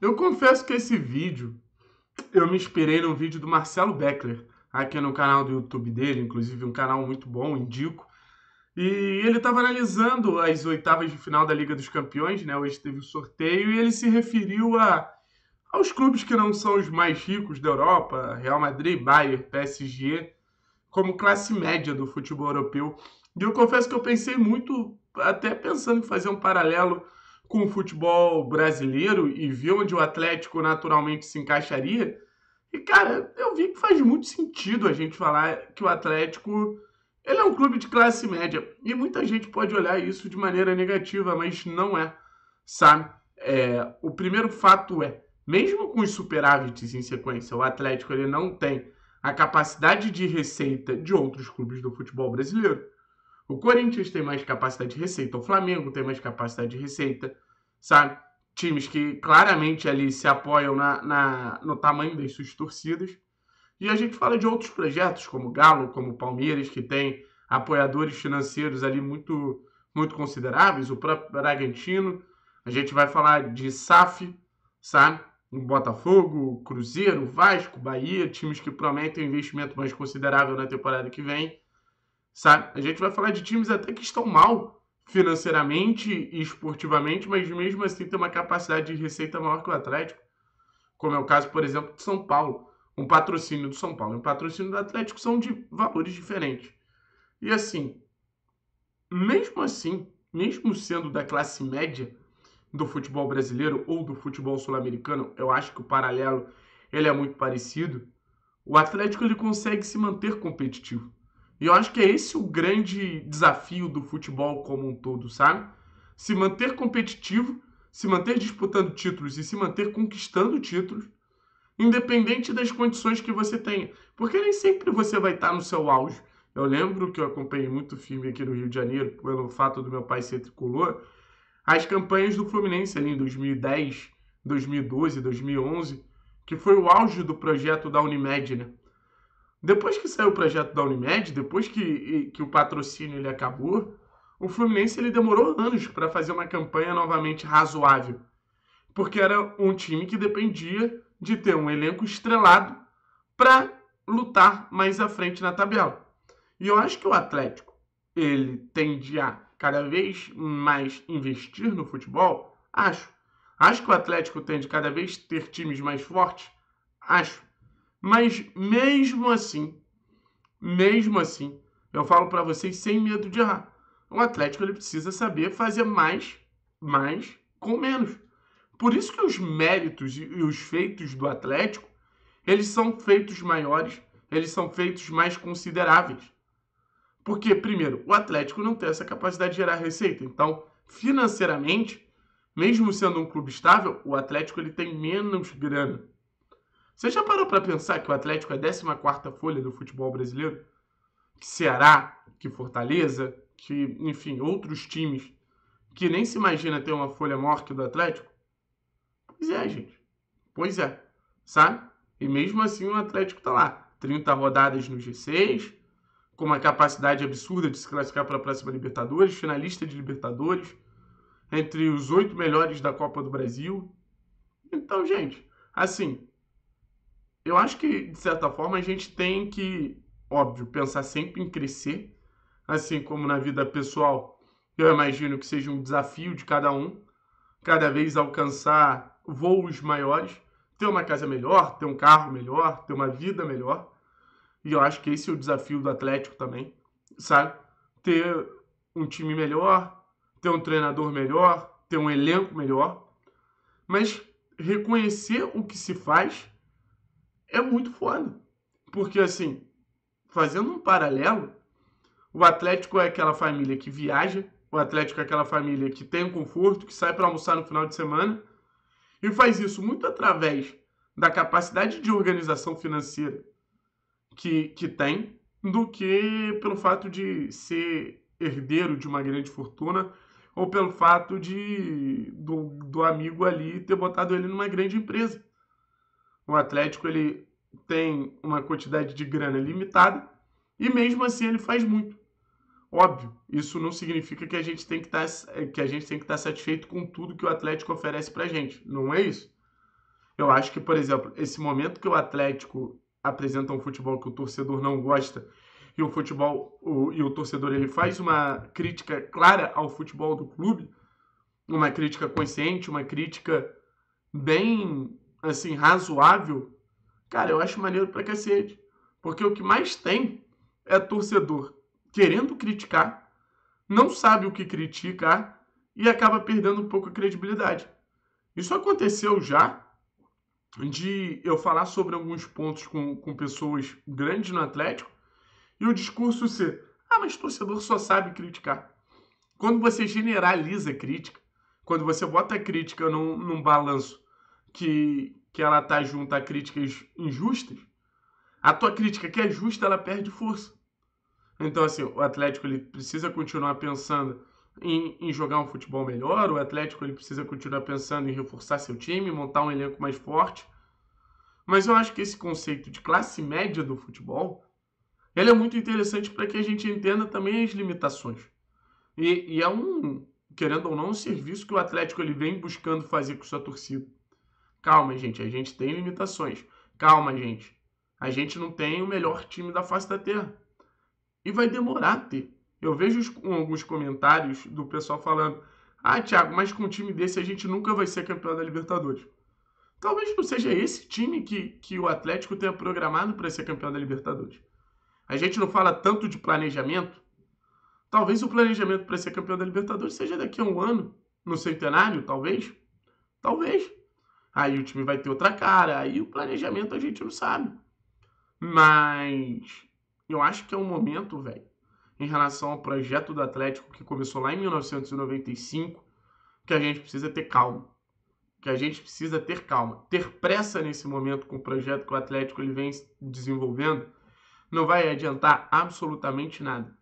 Eu confesso que esse vídeo eu me inspirei num vídeo do Marcelo Beckler, aqui no canal do YouTube dele, inclusive um canal muito bom, indico. E ele estava analisando as oitavas de final da Liga dos Campeões, né? Hoje teve o sorteio e ele se referiu a aos clubes que não são os mais ricos da Europa, Real Madrid, Bayern, PSG, como classe média do futebol europeu. E eu confesso que eu pensei muito, até pensando em fazer um paralelo com o futebol brasileiro e ver onde o Atlético naturalmente se encaixaria. E, cara, eu vi que faz muito sentido a gente falar que o Atlético ele é um clube de classe média. E muita gente pode olhar isso de maneira negativa, mas não é, sabe? É, o primeiro fato é, mesmo com os superávites em sequência, o Atlético ele não tem a capacidade de receita de outros clubes do futebol brasileiro. O Corinthians tem mais capacidade de receita, o Flamengo tem mais capacidade de receita, sabe? Times que claramente ali se apoiam na, na no tamanho das suas torcidas. E a gente fala de outros projetos, como Galo, como Palmeiras, que tem apoiadores financeiros ali muito, muito consideráveis, o próprio Bragantino. A gente vai falar de SAF, sabe? O Botafogo, Cruzeiro, Vasco, Bahia, times que prometem um investimento mais considerável na temporada que vem sabe? A gente vai falar de times até que estão mal financeiramente e esportivamente, mas mesmo assim tem uma capacidade de receita maior que o Atlético, como é o caso, por exemplo, do São Paulo. Um patrocínio do São Paulo e um patrocínio do Atlético são de valores diferentes. E assim, mesmo assim, mesmo sendo da classe média do futebol brasileiro ou do futebol sul-americano, eu acho que o paralelo ele é muito parecido. O Atlético ele consegue se manter competitivo. E eu acho que é esse o grande desafio do futebol como um todo, sabe? Se manter competitivo, se manter disputando títulos e se manter conquistando títulos, independente das condições que você tenha. Porque nem sempre você vai estar no seu auge. Eu lembro que eu acompanhei muito filme aqui no Rio de Janeiro, pelo fato do meu pai ser tricolor, as campanhas do Fluminense ali em 2010, 2012, 2011, que foi o auge do projeto da Unimed, né? Depois que saiu o projeto da Unimed, depois que, que o patrocínio ele acabou, o Fluminense ele demorou anos para fazer uma campanha novamente razoável. Porque era um time que dependia de ter um elenco estrelado para lutar mais à frente na tabela. E eu acho que o Atlético ele tende a cada vez mais investir no futebol? Acho. Acho que o Atlético tende cada vez ter times mais fortes? Acho. Mas mesmo assim, mesmo assim, eu falo para vocês sem medo de errar. O Atlético ele precisa saber fazer mais, mais com menos. Por isso que os méritos e os feitos do Atlético, eles são feitos maiores, eles são feitos mais consideráveis. Porque, primeiro, o Atlético não tem essa capacidade de gerar receita. Então, financeiramente, mesmo sendo um clube estável, o Atlético ele tem menos grana. Você já parou para pensar que o Atlético é a 14 folha do futebol brasileiro? Que Ceará, que Fortaleza, que, enfim, outros times que nem se imagina ter uma folha maior que do Atlético? Pois é, gente. Pois é. Sabe? E mesmo assim o Atlético tá lá. 30 rodadas no G6, com uma capacidade absurda de se classificar para a próxima Libertadores, finalista de Libertadores, entre os oito melhores da Copa do Brasil. Então, gente, assim, eu acho que, de certa forma, a gente tem que, óbvio, pensar sempre em crescer, assim como na vida pessoal. Eu imagino que seja um desafio de cada um, cada vez alcançar voos maiores, ter uma casa melhor, ter um carro melhor, ter uma vida melhor. E eu acho que esse é o desafio do Atlético também, sabe? Ter um time melhor, ter um treinador melhor, ter um elenco melhor, mas reconhecer o que se faz é muito foda. Porque, assim, fazendo um paralelo, o Atlético é aquela família que viaja, o Atlético é aquela família que tem um conforto, que sai para almoçar no final de semana, e faz isso muito através da capacidade de organização financeira que, que tem, do que pelo fato de ser herdeiro de uma grande fortuna ou pelo fato de do, do amigo ali ter botado ele numa grande empresa. O Atlético ele tem uma quantidade de grana limitada e mesmo assim ele faz muito. Óbvio, isso não significa que a gente tem que tá, estar eh, tá satisfeito com tudo que o Atlético oferece para a gente. Não é isso. Eu acho que, por exemplo, esse momento que o Atlético apresenta um futebol que o torcedor não gosta e o futebol o, e o torcedor ele faz uma crítica clara ao futebol do clube, uma crítica consciente, uma crítica bem assim, razoável, cara, eu acho maneiro pra cacete. Porque o que mais tem é torcedor querendo criticar, não sabe o que criticar e acaba perdendo um pouco a credibilidade. Isso aconteceu já de eu falar sobre alguns pontos com, com pessoas grandes no Atlético e o discurso ser: ah, mas torcedor só sabe criticar. Quando você generaliza a crítica, quando você bota a crítica num, num balanço que, que ela tá junto a críticas injustas, a tua crítica que é justa, ela perde força. Então, assim, o Atlético ele precisa continuar pensando em, em, jogar um futebol melhor, o Atlético ele precisa continuar pensando em reforçar seu time, montar um elenco mais forte. Mas eu acho que esse conceito de classe média do futebol, ele é muito interessante para que a gente entenda também as limitações. E, e, é um, querendo ou não, um serviço que o Atlético ele vem buscando fazer com sua torcida. Calma, gente, a gente tem limitações. Calma, gente. A gente não tem o melhor time da face da Terra. E vai demorar a ter. Eu vejo alguns comentários do pessoal falando: Ah, Thiago, mas com um time desse a gente nunca vai ser campeão da Libertadores. Talvez não seja esse time que, que o Atlético tenha programado para ser campeão da Libertadores. A gente não fala tanto de planejamento. Talvez o planejamento para ser campeão da Libertadores seja daqui a um ano, no centenário, talvez. Talvez. Aí o time vai ter outra cara, aí o planejamento a gente não sabe. Mas eu acho que é um momento, velho, em relação ao projeto do Atlético que começou lá em 1995, que a gente precisa ter calma. Que a gente precisa ter calma. Ter pressa nesse momento com o projeto que o Atlético ele vem desenvolvendo não vai adiantar absolutamente nada.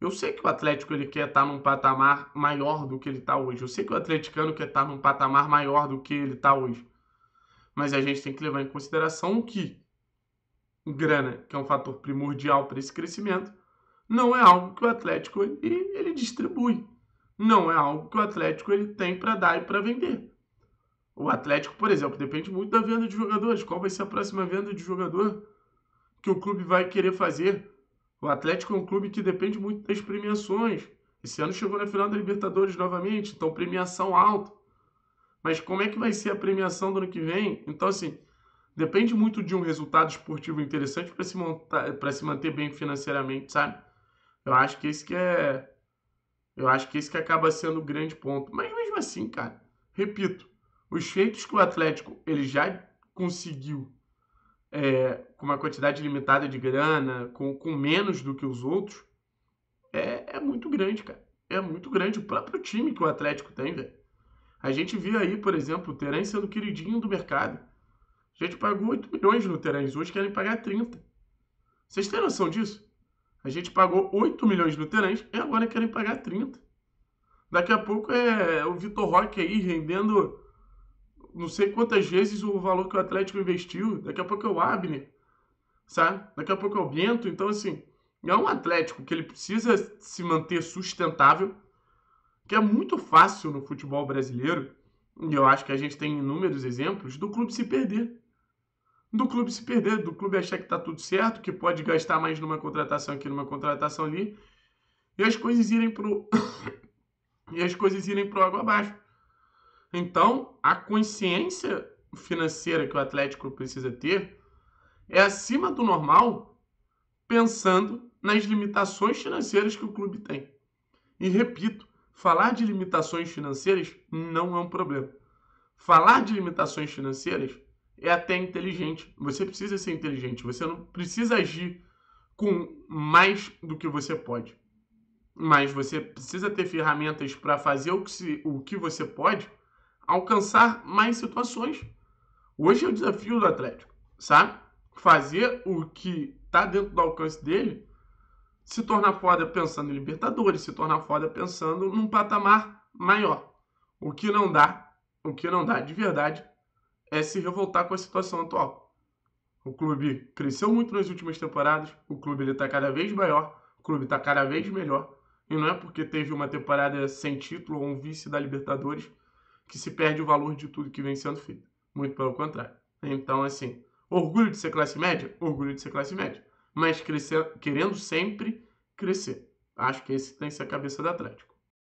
Eu sei que o Atlético ele quer estar tá num patamar maior do que ele está hoje. Eu sei que o atleticano quer estar tá num patamar maior do que ele está hoje. Mas a gente tem que levar em consideração que grana, que é um fator primordial para esse crescimento, não é algo que o Atlético ele, ele distribui. Não é algo que o Atlético ele tem para dar e para vender. O Atlético, por exemplo, depende muito da venda de jogadores. Qual vai ser a próxima venda de jogador que o clube vai querer fazer? O Atlético é um clube que depende muito das premiações. Esse ano chegou na final da Libertadores novamente, então premiação alta. Mas como é que vai ser a premiação do ano que vem? Então, assim, depende muito de um resultado esportivo interessante para se, se manter bem financeiramente, sabe? Eu acho que esse que é. Eu acho que esse que acaba sendo o grande ponto. Mas mesmo assim, cara, repito, os feitos que o Atlético ele já conseguiu é, com uma quantidade limitada de grana, com, com menos do que os outros, é, é muito grande, cara. É muito grande o próprio time que o Atlético tem, velho. A gente viu aí, por exemplo, o Terence sendo queridinho do mercado. A gente pagou 8 milhões no Terence, hoje querem pagar 30. Vocês têm noção disso? A gente pagou 8 milhões no Terence e agora querem pagar 30. Daqui a pouco é o Vitor Roque aí rendendo não sei quantas vezes o valor que o Atlético investiu. Daqui a pouco é o Abner, sabe? Daqui a pouco é o Bento. Então, assim, é um Atlético que ele precisa se manter sustentável que é muito fácil no futebol brasileiro, e eu acho que a gente tem inúmeros exemplos, do clube se perder. Do clube se perder, do clube achar que está tudo certo, que pode gastar mais numa contratação aqui, numa contratação ali, e as coisas irem para e as coisas irem o água abaixo. Então, a consciência financeira que o Atlético precisa ter é acima do normal, pensando nas limitações financeiras que o clube tem. E repito, Falar de limitações financeiras não é um problema. Falar de limitações financeiras é até inteligente. Você precisa ser inteligente, você não precisa agir com mais do que você pode. Mas você precisa ter ferramentas para fazer o que, se, o que você pode alcançar mais situações. Hoje é o desafio do Atlético, sabe? Fazer o que está dentro do alcance dele se torna foda pensando em Libertadores, se torna foda pensando num patamar maior. O que não dá, o que não dá de verdade é se revoltar com a situação atual. O clube cresceu muito nas últimas temporadas, o clube está cada vez maior, o clube está cada vez melhor, e não é porque teve uma temporada sem título ou um vice da Libertadores que se perde o valor de tudo que vem sendo feito. Muito pelo contrário. Então, assim, orgulho de ser classe média? Orgulho de ser classe média mas crescer, querendo sempre crescer. Acho que esse tem que ser a cabeça do Atlético.